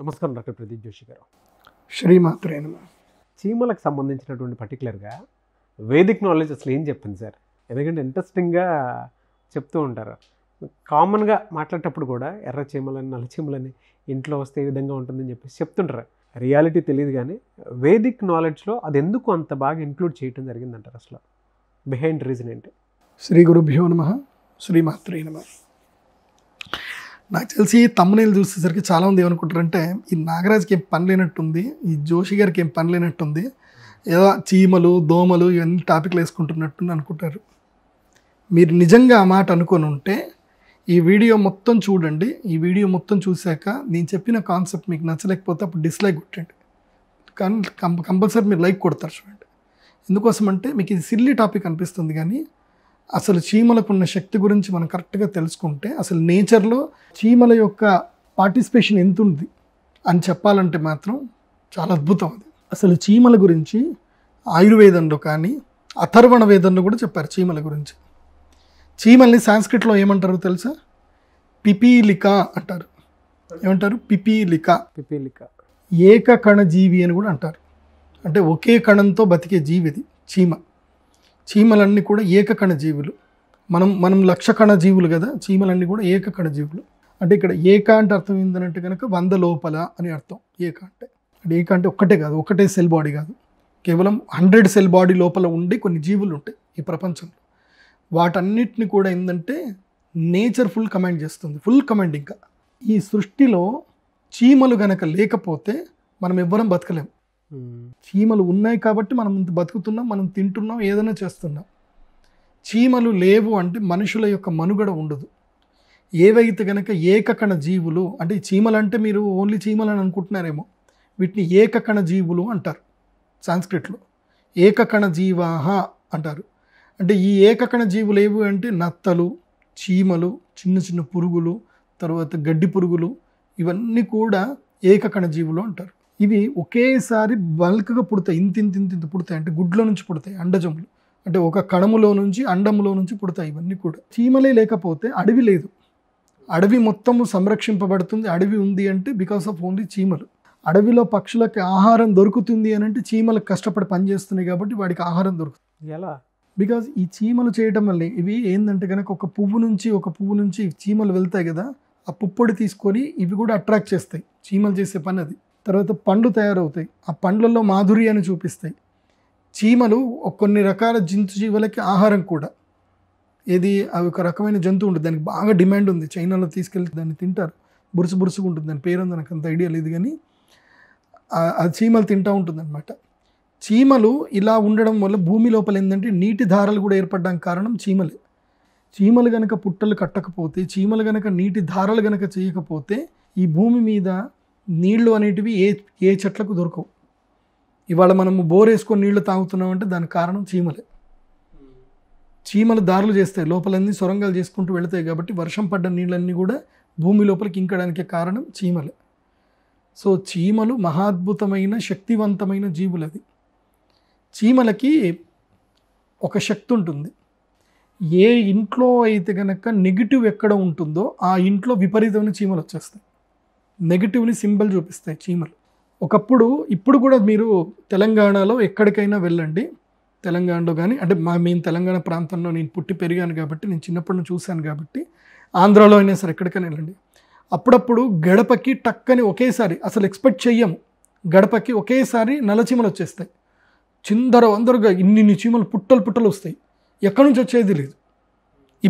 నమస్కారం డాక్టర్ ప్రదీప్ జోషి గారు శ్రీమాత్రే చీమలకు సంబంధించినటువంటి పర్టికులర్గా వేదిక్ నాలెడ్జ్ అసలు ఏం చెప్పింది సార్ ఎందుకంటే ఇంట్రెస్టింగ్గా చెప్తూ ఉంటారు కామన్గా మాట్లాడేటప్పుడు కూడా ఎర్ర చీమలని నల్ల చీమలని ఇంట్లో వస్తే ఏ విధంగా ఉంటుందని చెప్పేసి చెప్తుంటారు రియాలిటీ తెలియదు కానీ వేదిక్ నాలెడ్జ్లో అది ఎందుకు అంత బాగా ఇంక్లూడ్ చేయటం జరిగిందంటారు అసలు బిహైండ్ రీజన్ ఏంటి శ్రీ గురుభ్యో నమ శ్రీమాత్రే నమ నాకు తెలిసి తమ్మునేలు చూసేసరికి చాలామంది ఏమనుకుంటారంటే ఈ నాగరాజ్కి ఏం పని లేనట్టుంది ఈ జోషి గారికి ఏం పని లేనట్టుంది ఏదో చీమలు దోమలు ఇవన్నీ టాపిక్లు వేసుకుంటున్నట్టు అనుకుంటారు మీరు నిజంగా ఆ మాట అనుకొని ఉంటే ఈ వీడియో మొత్తం చూడండి ఈ వీడియో మొత్తం చూశాక నేను చెప్పిన కాన్సెప్ట్ మీకు నచ్చలేకపోతే అప్పుడు డిస్లైక్ కొట్టండి కానీ కంపల్సరీ మీరు లైక్ కొడతారు చూడండి ఎందుకోసం అంటే మీకు ఇది సిల్లీ టాపిక్ అనిపిస్తుంది కానీ అసలు చీమలకున్న శక్తి గురించి మనం కరెక్ట్గా తెలుసుకుంటే అసలు నేచర్లో చీమల యొక్క పార్టిసిపేషన్ ఎంత ఉంది అని చెప్పాలంటే మాత్రం చాలా అద్భుతం అది అసలు చీమల గురించి ఆయుర్వేదంలో కానీ అథర్వణ వేదంలో కూడా చెప్పారు చీమల గురించి చీమల్ని సాంస్క్రిట్లో ఏమంటారు తెలుసా పిపీలిక అంటారు ఏమంటారు పిపీలిక పిపీలిక ఏక కణ జీవి అని కూడా అంటారు అంటే ఒకే కణంతో బతికే జీవిది చీమ చీమలన్నీ కూడా ఏకకణ జీవులు మనం మనం లక్ష కణ జీవులు కదా చీమలన్నీ కూడా ఏకకణ జీవులు అంటే ఇక్కడ ఏక అంటే అర్థం ఏంటంటే కనుక వంద లోపల అని అర్థం ఏక అంటే అంటే ఏక అంటే ఒక్కటే కాదు ఒకటే సెల్ బాడీ కాదు కేవలం హండ్రెడ్ సెల్ బాడీ లోపల ఉండి కొన్ని జీవులు ఉంటాయి ఈ ప్రపంచంలో వాటన్నిటిని కూడా ఏంటంటే నేచర్ ఫుల్ కమాండ్ చేస్తుంది ఫుల్ కమాండ్ ఇంకా ఈ సృష్టిలో చీమలు కనుక లేకపోతే మనం ఎవ్వరం బతకలేము చీమలు ఉన్నాయి కాబట్టి మనం బతుకుతున్నాం మనం తింటున్నాం ఏదైనా చేస్తున్నాం చీమలు లేవు అంటే మనుషుల యొక్క మనుగడ ఉండదు ఏవైతే కనుక ఏకకణ జీవులు అంటే చీమలు అంటే మీరు ఓన్లీ చీమలు అని అనుకుంటున్నారేమో వీటిని ఏకకణ జీవులు అంటారు సాంస్క్రిట్లో ఏకకణ జీవాహ అంటారు అంటే ఈ ఏకకణ జీవులు ఏవి అంటే నత్తలు చీమలు చిన్న చిన్న పురుగులు తర్వాత గడ్డి పురుగులు ఇవన్నీ కూడా ఏకకణ జీవులు అంటారు ఇవి ఒకేసారి బల్క్గా పుడతాయి ఇంత ఇంత ఇంత ఇంత పుడతాయి అంటే గుడ్లో నుంచి పుడతాయి అండజములు అంటే ఒక కడములో నుంచి అండములో నుంచి పుడతాయి ఇవన్నీ కూడా చీమలే లేకపోతే అడవి లేదు అడవి మొత్తము సంరక్షింపబడుతుంది అడవి ఉంది అంటే బికాస్ ఆఫ్ ఓన్లీ చీమలు అడవిలో పక్షులకి ఆహారం దొరుకుతుంది అని అంటే చీమలు కష్టపడి పనిచేస్తున్నాయి కాబట్టి వాడికి ఆహారం దొరుకుతుంది ఎలా బికాజ్ ఈ చీమలు చేయటం వల్ల ఇవి ఏంటంటే కనుక ఒక పువ్వు నుంచి ఒక పువ్వు నుంచి చీమలు వెళ్తాయి కదా ఆ పుప్పొడి తీసుకొని ఇవి కూడా అట్రాక్ట్ చేస్తాయి చీమలు చేసే పని అది తర్వాత పండ్లు తయారవుతాయి ఆ పండ్లలో మాధుర్యాన్ని చూపిస్తాయి చీమలు కొన్ని రకాల జంతు జీవులకి ఆహారం కూడా ఏది అవి ఒక రకమైన జంతువు ఉంటుంది దానికి బాగా డిమాండ్ ఉంది చైనాలో తీసుకెళ్ళి దాన్ని తింటారు బురుసు బురుసుగా ఉంటుంది దాని పేరుంది నాకు అంత ఐడియా లేదు కానీ అది చీమలు తింటూ ఉంటుందన్నమాట చీమలు ఇలా ఉండడం వల్ల భూమి లోపల ఏంటంటే నీటి ధారలు కూడా ఏర్పడడానికి కారణం చీమలే చీమలు గనక పుట్టలు కట్టకపోతే చీమలు గనక నీటి ధారలు గనక చేయకపోతే ఈ భూమి మీద నీళ్లు అనేటివి ఏ ఏ చెట్లకు దొరకవు ఇవాళ మనము బోర్ వేసుకొని నీళ్లు తాగుతున్నామంటే దానికి కారణం చీమలే చీమలు దారులు చేస్తాయి లోపలన్నీ సొరంగాలు చేసుకుంటూ వెళతాయి కాబట్టి వర్షం పడ్డ నీళ్ళన్నీ కూడా భూమి లోపలికి ఇంకడానికి కారణం చీమలే సో చీమలు మహాద్భుతమైన శక్తివంతమైన జీవులు అవి చీమలకి ఒక శక్తి ఉంటుంది ఏ ఇంట్లో అయితే కనుక నెగిటివ్ ఎక్కడ ఉంటుందో ఆ ఇంట్లో విపరీతమైన చీమలు వచ్చేస్తాయి నెగిటివ్లీ సింబల్ చూపిస్తాయి చీమలు ఒకప్పుడు ఇప్పుడు కూడా మీరు తెలంగాణలో ఎక్కడికైనా వెళ్ళండి తెలంగాణలో కానీ అంటే మా మేము తెలంగాణ ప్రాంతంలో నేను పుట్టి పెరిగాను కాబట్టి నేను చిన్నప్పటి నుంచి చూశాను కాబట్టి ఆంధ్రాలో అయినా సరే ఎక్కడికైనా వెళ్ళండి అప్పుడప్పుడు గడపకి టక్కని ఒకేసారి అసలు ఎక్స్పెక్ట్ చెయ్యము గడపకి ఒకేసారి నలచీమలు వచ్చేస్తాయి చిందర వందరగా ఇన్ని చీమలు పుట్టలు పుట్టలు వస్తాయి ఎక్కడి నుంచి వచ్చేది లేదు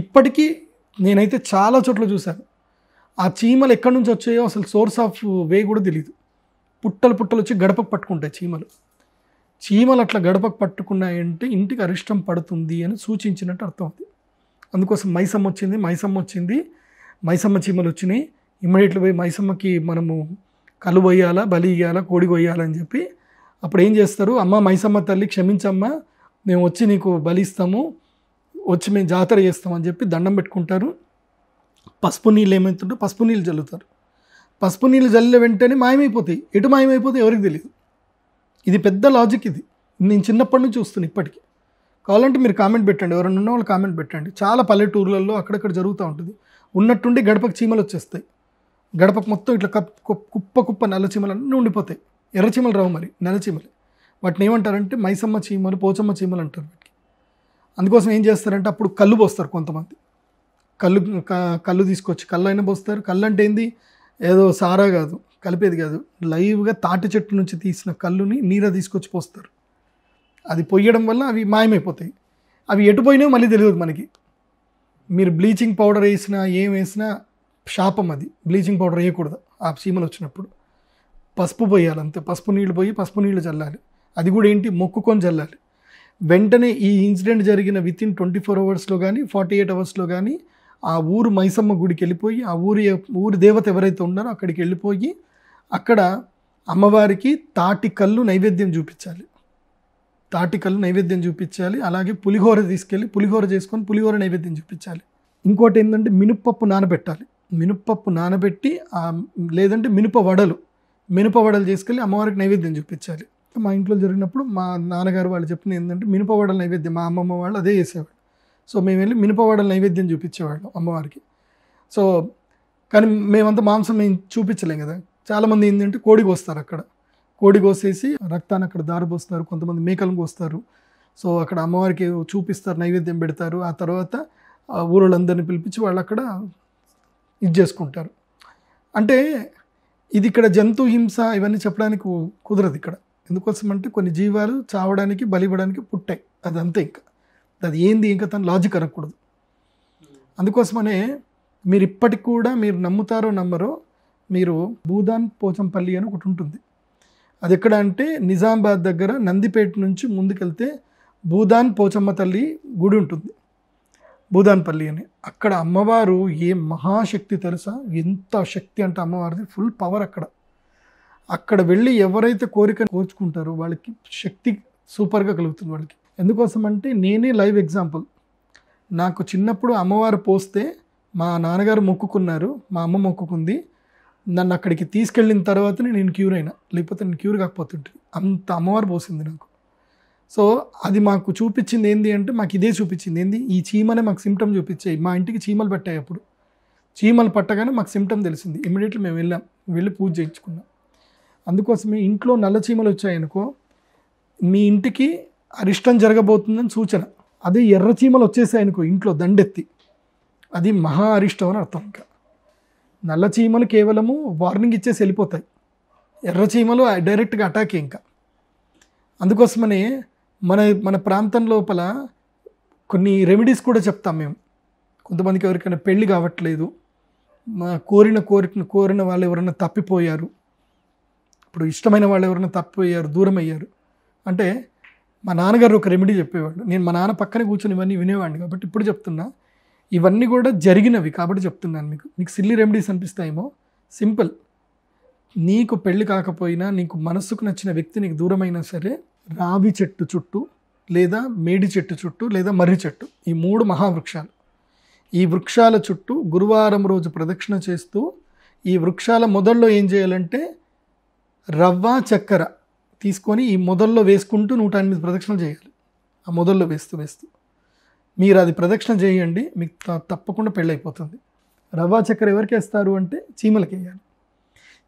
ఇప్పటికీ నేనైతే చాలా చోట్ల చూశాను ఆ చీమలు ఎక్కడి నుంచి వచ్చాయో అసలు సోర్స్ ఆఫ్ వే కూడా తెలియదు పుట్టలు పుట్టలు వచ్చి గడపకు పట్టుకుంటాయి చీమలు చీమలు అట్లా గడపకు పట్టుకున్నాయంటే ఇంటికి అరిష్టం పడుతుంది అని సూచించినట్టు అర్థం అవుతుంది అందుకోసం మైసమ్మ వచ్చింది మైసమ్మ వచ్చింది మైసమ్మ చీమలు వచ్చినాయి ఇమ్మీడియట్లీ పోయి మైసమ్మకి మనము కళ్ళు పోయాలా బలి ఇయ్యాలా కోడి కొయ్యాలని చెప్పి అప్పుడు ఏం చేస్తారు అమ్మ మైసమ్మ తల్లి క్షమించమ్మ మేము వచ్చి నీకు బలిస్తాము వచ్చి మేము జాతర చేస్తామని చెప్పి దండం పెట్టుకుంటారు పసుపు నీళ్ళు ఏమవుతుంటే పసుపు నీళ్ళు చల్లుతారు పసుపు నీళ్ళు చల్లిన వెంటనే మాయమైపోతాయి ఎటు మాయమైపోతాయి ఎవరికి తెలియదు ఇది పెద్ద లాజిక్ ఇది నేను చిన్నప్పటి నుంచి చూస్తున్నాను ఇప్పటికీ కావాలంటే మీరు కామెంట్ పెట్టండి ఎవరైనా ఉన్న వాళ్ళు కామెంట్ పెట్టండి చాలా పల్లెటూర్లలో అక్కడక్కడ జరుగుతూ ఉంటుంది ఉన్నట్టుండి గడపకు చీమలు వచ్చేస్తాయి గడపకు మొత్తం ఇట్లా కప్ కుప్ప కుప్ప నల్ల చీమలు అన్నీ ఉండిపోతాయి ఎర్ర చీమలు రావు మరి నల్ల చీమలు వాటిని ఏమంటారంటే మైసమ్మ చీమలు పోచమ్మ చీమలు అంటారు అందుకోసం ఏం చేస్తారంటే అప్పుడు కళ్ళు పోస్తారు కొంతమంది కళ్ళు కళ్ళు తీసుకొచ్చి కళ్ళు అయినా పోస్తారు కళ్ళు అంటే ఏంది ఏదో సారా కాదు కలిపేది కాదు లైవ్గా తాటి చెట్టు నుంచి తీసిన కళ్ళుని నీర తీసుకొచ్చి పోస్తారు అది పొయ్యడం వల్ల అవి మాయమైపోతాయి అవి ఎటుపోయినా మళ్ళీ తెలియదు మనకి మీరు బ్లీచింగ్ పౌడర్ వేసినా ఏం వేసినా శాపం అది బ్లీచింగ్ పౌడర్ వేయకూడదు ఆ సీమలు వచ్చినప్పుడు పసుపు పోయాలి అంతే పసుపు నీళ్ళు పోయి పసుపు నీళ్ళు చల్లాలి అది కూడా ఏంటి మొక్కుకొని చల్లాలి వెంటనే ఈ ఇన్సిడెంట్ జరిగిన వితిన్ ట్వంటీ ఫోర్ అవర్స్లో కానీ ఫార్టీ ఎయిట్ అవర్స్లో కానీ ఆ ఊరు మైసమ్మ గుడికి వెళ్ళిపోయి ఆ ఊరి ఊరి దేవత ఎవరైతే ఉన్నారో అక్కడికి వెళ్ళిపోయి అక్కడ అమ్మవారికి తాటి కళ్ళు నైవేద్యం చూపించాలి తాటి కళ్ళు నైవేద్యం చూపించాలి అలాగే పులిహోర తీసుకెళ్ళి పులిహోర చేసుకొని పులిహోర నైవేద్యం చూపించాలి ఇంకోటి ఏంటంటే మినుపప్పు నానబెట్టాలి మినుపప్పు నానబెట్టి లేదంటే మినుప వడలు మినుప వడలు చేసుకెళ్ళి అమ్మవారికి నైవేద్యం చూపించాలి మా ఇంట్లో జరిగినప్పుడు మా నాన్నగారు వాళ్ళు చెప్పిన ఏంటంటే మినుప వడలు నైవేద్యం మా అమ్మమ్మ వాళ్ళు అదే చేసేవాళ్ళు సో మేము వెళ్ళి మినపవాడ నైవేద్యం చూపించేవాళ్ళం అమ్మవారికి సో కానీ మేమంతా మాంసం మేము చూపించలేం కదా చాలామంది ఏంటంటే కోడి కోస్తారు అక్కడ కోడి కోసేసి రక్తాన్ని అక్కడ దారిపోస్తారు కొంతమంది మేకలు కోస్తారు సో అక్కడ అమ్మవారికి చూపిస్తారు నైవేద్యం పెడతారు ఆ తర్వాత ఊరోళ్ళందరినీ పిలిపించి వాళ్ళు అక్కడ ఇది చేసుకుంటారు అంటే ఇది ఇక్కడ జంతు హింస ఇవన్నీ చెప్పడానికి కుదరదు ఇక్కడ ఎందుకోసం అంటే కొన్ని జీవాలు చావడానికి బలివ్వడానికి పుట్టాయి అదంతే ఇంకా అది ఏంది ఇంకా తను లాజిక్ అనకూడదు అందుకోసమనే మీరు ఇప్పటికి కూడా మీరు నమ్ముతారో నమ్మరో మీరు భూదాన్ పోచంపల్లి అని ఒకటి ఉంటుంది అది ఎక్కడ అంటే నిజామాబాద్ దగ్గర నందిపేట నుంచి ముందుకెళ్తే భూదాన్ పోచమ్మ తల్లి గుడి ఉంటుంది భూదాన్పల్లి అని అక్కడ అమ్మవారు ఏ మహాశక్తి తెలుసా ఎంత శక్తి అంటే అమ్మవారిది ఫుల్ పవర్ అక్కడ అక్కడ వెళ్ళి ఎవరైతే కోరిక కోర్చుకుంటారో వాళ్ళకి శక్తి సూపర్గా కలుగుతుంది వాళ్ళకి ఎందుకోసం అంటే నేనే లైవ్ ఎగ్జాంపుల్ నాకు చిన్నప్పుడు అమ్మవారు పోస్తే మా నాన్నగారు మొక్కుకున్నారు మా అమ్మ మొక్కుకుంది నన్ను అక్కడికి తీసుకెళ్ళిన తర్వాతనే నేను క్యూర్ అయినా లేకపోతే నేను క్యూర్ కాకపోతుంటే అంత అమ్మవారు పోసింది నాకు సో అది మాకు చూపించింది ఏంది అంటే మాకు ఇదే చూపించింది ఏంది ఈ చీమనే మాకు సిమ్టమ్ చూపించాయి మా ఇంటికి చీమలు పట్టాయి అప్పుడు చీమలు పట్టగానే మాకు సిమ్టమ్ తెలిసింది ఇమీడియట్లీ మేము వెళ్ళాం వెళ్ళి పూజ చేయించుకున్నాం అందుకోసమే ఇంట్లో నల్ల చీమలు వచ్చాయనుకో మీ ఇంటికి అరిష్టం జరగబోతుందని సూచన అదే ఎర్రచీమలు వచ్చేసాయనుకో ఇంట్లో దండెత్తి అది మహా అరిష్టం అని అర్థం ఇంకా నల్ల చీమలు కేవలము వార్నింగ్ ఇచ్చేసి వెళ్ళిపోతాయి ఎర్రచీమలు డైరెక్ట్గా అటాక్ ఇంకా అందుకోసమనే మన మన ప్రాంతం లోపల కొన్ని రెమెడీస్ కూడా చెప్తాం మేము కొంతమందికి ఎవరికైనా పెళ్ళి కావట్లేదు మా కోరిన కోరిక కోరిన వాళ్ళు ఎవరైనా తప్పిపోయారు ఇప్పుడు ఇష్టమైన వాళ్ళు ఎవరైనా తప్పిపోయారు దూరం అయ్యారు అంటే మా నాన్నగారు ఒక రెమెడీ చెప్పేవాడు నేను మా నాన్న పక్కన కూర్చొని ఇవన్నీ వినేవాడిని కాబట్టి ఇప్పుడు చెప్తున్నా ఇవన్నీ కూడా జరిగినవి కాబట్టి చెప్తున్నాను మీకు మీకు సిల్లీ రెమెడీస్ అనిపిస్తాయేమో సింపుల్ నీకు పెళ్ళి కాకపోయినా నీకు మనస్సుకు నచ్చిన వ్యక్తి నీకు దూరమైనా సరే రావి చెట్టు చుట్టూ లేదా మేడి చెట్టు చుట్టూ లేదా మర్రి చెట్టు ఈ మూడు మహావృక్షాలు ఈ వృక్షాల చుట్టూ గురువారం రోజు ప్రదక్షిణ చేస్తూ ఈ వృక్షాల మొదల్లో ఏం చేయాలంటే రవ్వ చక్కెర తీసుకొని ఈ మొదల్లో వేసుకుంటూ నూట ఎనిమిది ప్రదక్షిణలు చేయాలి ఆ మొదల్లో వేస్తూ వేస్తూ మీరు అది ప్రదక్షిణ చేయండి మీకు తప్పకుండా పెళ్ళైపోతుంది రవ్వ చక్కెర ఎవరికి వేస్తారు అంటే చీమలకి వేయాలి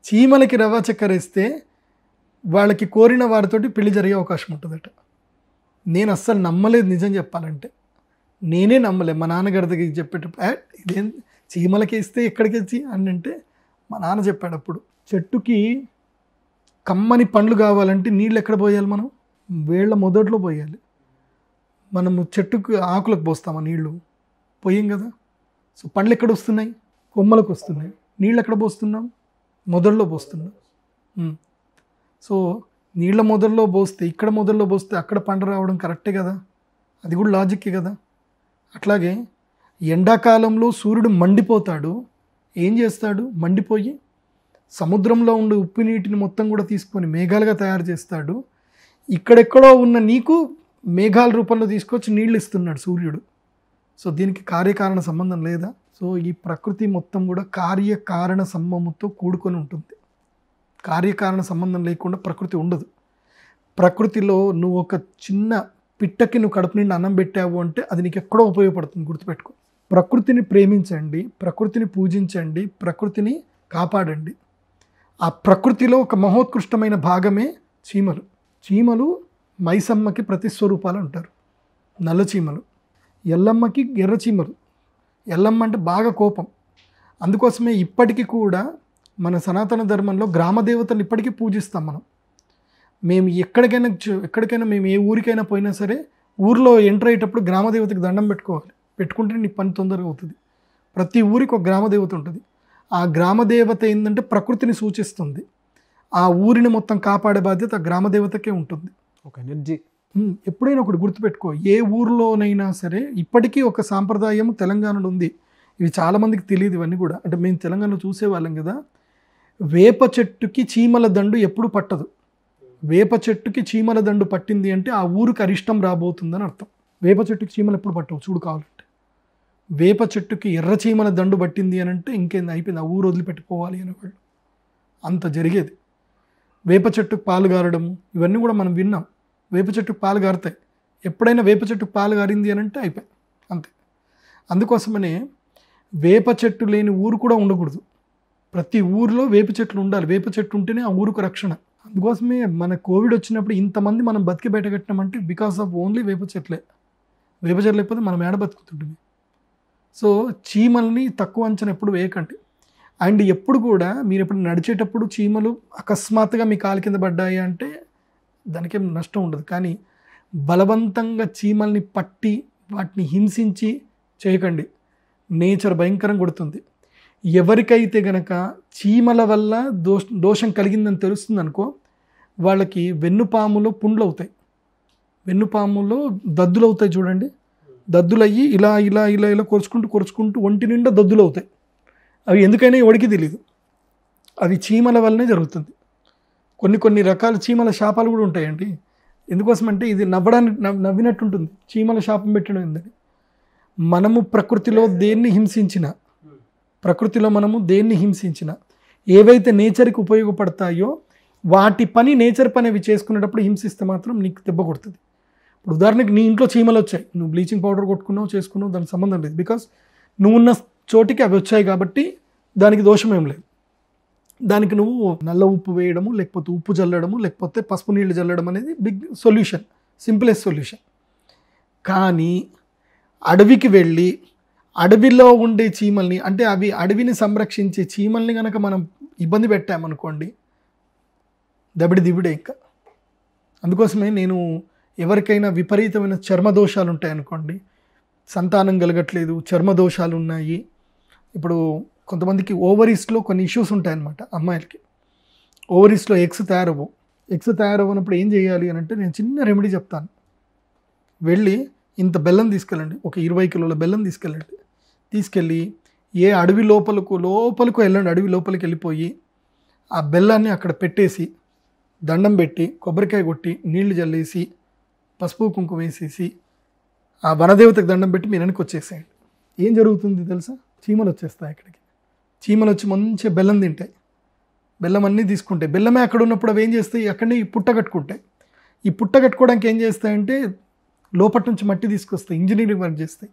చీమలకి రవ్వా చక్కెర వేస్తే వాళ్ళకి కోరిన వారితోటి పెళ్లి జరిగే అవకాశం ఉంటుందట నేను అస్సలు నమ్మలేదు నిజం చెప్పాలంటే నేనే నమ్మలేదు మా నాన్నగారి దగ్గరికి చెప్పేటప్పుడు ఇదేం చీమలకి వేస్తే ఎక్కడికి వచ్చి అని అంటే మా నాన్న చెప్పాడప్పుడు చెట్టుకి కమ్మని పండ్లు కావాలంటే నీళ్ళు ఎక్కడ పోయాలి మనం వేళ్ళ మొదట్లో పోయాలి మనము చెట్టుకు ఆకులకు పోస్తామా నీళ్లు పోయాం కదా సో పండ్లు ఎక్కడ వస్తున్నాయి కొమ్మలకు వస్తున్నాయి నీళ్ళు ఎక్కడ పోస్తున్నాం మొదట్లో పోస్తున్నాం సో నీళ్ళ మొదట్లో పోస్తే ఇక్కడ మొదట్లో పోస్తే అక్కడ పంట రావడం కరెక్టే కదా అది కూడా లాజిక్కే కదా అట్లాగే ఎండాకాలంలో సూర్యుడు మండిపోతాడు ఏం చేస్తాడు మండిపోయి సముద్రంలో ఉండే ఉప్పు నీటిని మొత్తం కూడా తీసుకొని మేఘాలుగా తయారు చేస్తాడు ఇక్కడెక్కడో ఉన్న నీకు మేఘాల రూపంలో తీసుకొచ్చి నీళ్ళు ఇస్తున్నాడు సూర్యుడు సో దీనికి కార్యకారణ సంబంధం లేదా సో ఈ ప్రకృతి మొత్తం కూడా కార్యకారణ సంబంధంతో కూడుకొని ఉంటుంది కార్యకారణ సంబంధం లేకుండా ప్రకృతి ఉండదు ప్రకృతిలో నువ్వు ఒక చిన్న పిట్టకి నువ్వు కడుపు నిండి అన్నం పెట్టావు అంటే అది నీకు ఎక్కడో ఉపయోగపడుతుంది గుర్తుపెట్టుకో ప్రకృతిని ప్రేమించండి ప్రకృతిని పూజించండి ప్రకృతిని కాపాడండి ఆ ప్రకృతిలో ఒక మహోత్కృష్టమైన భాగమే చీమలు చీమలు మైసమ్మకి ప్రతిస్వరూపాలు అంటారు నల్ల చీమలు ఎల్లమ్మకి ఎర్రచీమలు ఎల్లమ్మ అంటే బాగా కోపం అందుకోసమే ఇప్పటికీ కూడా మన సనాతన ధర్మంలో గ్రామదేవతలు ఇప్పటికీ పూజిస్తాం మనం మేము ఎక్కడికైనా ఎక్కడికైనా మేము ఏ ఊరికైనా పోయినా సరే ఊర్లో ఎంటర్ అయ్యేటప్పుడు గ్రామదేవతకి దండం పెట్టుకోవాలి పెట్టుకుంటే నీ పని తొందరగా అవుతుంది ప్రతి ఊరికి ఒక గ్రామదేవత ఉంటుంది ఆ గ్రామదేవత ఏంటంటే ప్రకృతిని సూచిస్తుంది ఆ ఊరిని మొత్తం కాపాడే బాధ్యత గ్రామదేవతకే ఉంటుంది ఒక ఎనర్జీ ఎప్పుడైనా ఒకటి గుర్తుపెట్టుకో ఏ ఊర్లోనైనా సరే ఇప్పటికీ ఒక సాంప్రదాయం తెలంగాణలో ఉంది ఇవి చాలామందికి తెలియదు ఇవన్నీ కూడా అంటే మేము తెలంగాణలో చూసేవాళ్ళం కదా వేప చెట్టుకి చీమల దండు ఎప్పుడు పట్టదు వేప చెట్టుకి చీమల దండు పట్టింది అంటే ఆ ఊరికి అరిష్టం రాబోతుందని అర్థం వేప చెట్టుకి చీమలు ఎప్పుడు పట్టవు చూడు కావాలి వేప చెట్టుకి ఎర్రచీమల దండు పట్టింది అని అంటే ఇంకేంది అయిపోయింది ఆ ఊరు వదిలిపెట్టుకోవాలి అనేవాళ్ళు అంత జరిగేది వేప చెట్టుకు పాలు గారడము ఇవన్నీ కూడా మనం విన్నాం వేప చెట్టుకు పాలు గారుతాయి ఎప్పుడైనా వేప చెట్టుకు పాలు గారింది అని అంటే అయిపోయి అంతే అందుకోసమనే వేప చెట్టు లేని ఊరు కూడా ఉండకూడదు ప్రతి ఊరిలో వేప చెట్లు ఉండాలి వేప చెట్టు ఉంటేనే ఆ ఊరుకు రక్షణ అందుకోసమే మన కోవిడ్ వచ్చినప్పుడు ఇంతమంది మనం బతికి బయట కట్టినామంటే బికాస్ ఆఫ్ ఓన్లీ వేప చెట్లే వేప చెట్లు లేకపోతే మనం ఏడ బతుకుతుంటుంది సో చీమల్ని తక్కువ అంచనా ఎప్పుడు వేయకండి అండ్ ఎప్పుడు కూడా మీరు ఎప్పుడు నడిచేటప్పుడు చీమలు అకస్మాత్తుగా మీ కాలు కింద పడ్డాయి అంటే దానికేం నష్టం ఉండదు కానీ బలవంతంగా చీమల్ని పట్టి వాటిని హింసించి చేయకండి నేచర్ భయంకరం కొడుతుంది ఎవరికైతే గనక చీమల వల్ల దోష దోషం కలిగిందని తెలుస్తుంది అనుకో వాళ్ళకి వెన్నుపాములో పుండ్లు అవుతాయి వెన్నుపాములో దద్దులు అవుతాయి చూడండి దద్దులయ్యి ఇలా ఇలా ఇలా ఇలా కొరుచుకుంటూ కొరుచుకుంటూ ఒంటి నిండా దద్దులు అవుతాయి అవి ఎందుకైనా ఎవడికి తెలియదు అది చీమల వల్లనే జరుగుతుంది కొన్ని కొన్ని రకాల చీమల శాపాలు కూడా ఉంటాయండి ఎందుకోసమంటే ఇది నవ్వడానికి నవ్వినట్టు ఉంటుంది చీమల శాపం పెట్టడం ఏంటని మనము ప్రకృతిలో దేన్ని హింసించిన ప్రకృతిలో మనము దేన్ని హింసించిన ఏవైతే నేచర్కి ఉపయోగపడతాయో వాటి పని నేచర్ పని అవి చేసుకునేటప్పుడు హింసిస్తే మాత్రం నీకు దెబ్బ కొడుతుంది ఇప్పుడు ఉదాహరణకి నీ ఇంట్లో చీమలు వచ్చాయి నువ్వు బ్లీచింగ్ పౌడర్ కొట్టుకున్నావు చేసుకున్నావు దానికి సంబంధం లేదు బికాస్ నువ్వు ఉన్న చోటికి అవి వచ్చాయి కాబట్టి దానికి దోషం ఏం లేదు దానికి నువ్వు నల్ల ఉప్పు వేయడము లేకపోతే ఉప్పు చల్లడము లేకపోతే పసుపు నీళ్లు జల్లడం అనేది బిగ్ సొల్యూషన్ సింపులెస్ట్ సొల్యూషన్ కానీ అడవికి వెళ్ళి అడవిలో ఉండే చీమల్ని అంటే అవి అడవిని సంరక్షించే చీమల్ని కనుక మనం ఇబ్బంది పెట్టామనుకోండి దబిడి దిబిడే ఇంకా అందుకోసమే నేను ఎవరికైనా విపరీతమైన చర్మదోషాలు ఉంటాయనుకోండి సంతానం కలగట్లేదు చర్మదోషాలు ఉన్నాయి ఇప్పుడు కొంతమందికి ఓవరీస్లో కొన్ని ఇష్యూస్ ఉంటాయన్నమాట అమ్మాయిలకి ఓవరీస్లో ఎగ్స్ తయారవ్వు ఎగ్స్ తయారవ్వనప్పుడు ఏం చేయాలి అని అంటే నేను చిన్న రెమెడీ చెప్తాను వెళ్ళి ఇంత బెల్లం తీసుకెళ్ళండి ఒక ఇరవై కిలోల బెల్లం తీసుకెళ్ళండి తీసుకెళ్ళి ఏ అడవి లోపలకు లోపలకు వెళ్ళండి అడవి లోపలికి వెళ్ళిపోయి ఆ బెల్లాన్ని అక్కడ పెట్టేసి దండం పెట్టి కొబ్బరికాయ కొట్టి నీళ్లు చల్లేసి పసుపు కుంకుమ వేసేసి ఆ వనదేవతకు దండం పెట్టి మీరు వెనక్కి వచ్చేసేయండి ఏం జరుగుతుంది తెలుసా చీమలు వచ్చేస్తాయి అక్కడికి చీమలు వచ్చి మంచిగా బెల్లం తింటాయి బెల్లం అన్నీ తీసుకుంటాయి బెల్లమే అక్కడ ఉన్నప్పుడు అవి ఏం చేస్తాయి అక్కడనే ఈ పుట్ట కట్టుకుంటాయి ఈ పుట్ట కట్టుకోవడానికి ఏం చేస్తాయంటే లోపల నుంచి మట్టి తీసుకొస్తాయి ఇంజనీరింగ్ వర్క్ చేస్తాయి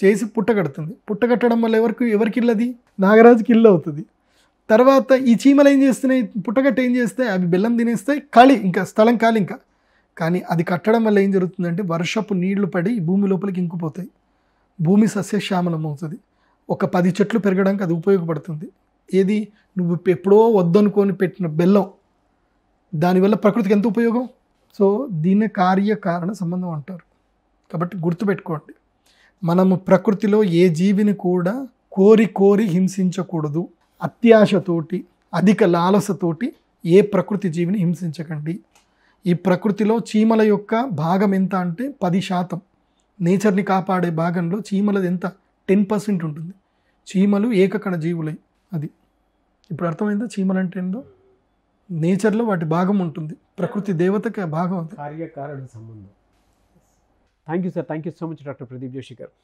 చేసి పుట్ట కడుతుంది పుట్ట కట్టడం వల్ల ఎవరికి ఎవరికి ఇల్లది నాగరాజుకి ఇల్లు అవుతుంది తర్వాత ఈ చీమలు ఏం చేస్తున్నాయి పుట్టగట్ట ఏం చేస్తాయి అవి బెల్లం తినేస్తాయి ఖాళీ ఇంకా స్థలం ఖాళీ ఇంకా కానీ అది కట్టడం వల్ల ఏం జరుగుతుందంటే వర్షపు నీళ్లు పడి భూమి లోపలికి ఇంకుపోతాయి భూమి సస్యశ్యామలం అవుతుంది ఒక పది చెట్లు పెరగడానికి అది ఉపయోగపడుతుంది ఏది నువ్వు ఎప్పుడో వద్దనుకొని పెట్టిన బెల్లం దానివల్ల ప్రకృతికి ఎంత ఉపయోగం సో దీని కార్యకారణ సంబంధం అంటారు కాబట్టి గుర్తుపెట్టుకోండి మనము ప్రకృతిలో ఏ జీవిని కూడా కోరి కోరి హింసించకూడదు అత్యాశతోటి అధిక లాలసతోటి ఏ ప్రకృతి జీవిని హింసించకండి ఈ ప్రకృతిలో చీమల యొక్క భాగం ఎంత అంటే పది శాతం నేచర్ని కాపాడే భాగంలో చీమలది ఎంత టెన్ పర్సెంట్ ఉంటుంది చీమలు ఏకకణ జీవులై అది ఇప్పుడు అర్థమైందా చీమలు అంటే ఏందో నేచర్లో వాటి భాగం ఉంటుంది ప్రకృతి దేవతకి ఆ భాగం కార్యకారణ సంబంధం thank you sir thank you so much doctor Pradeep Joshi గారు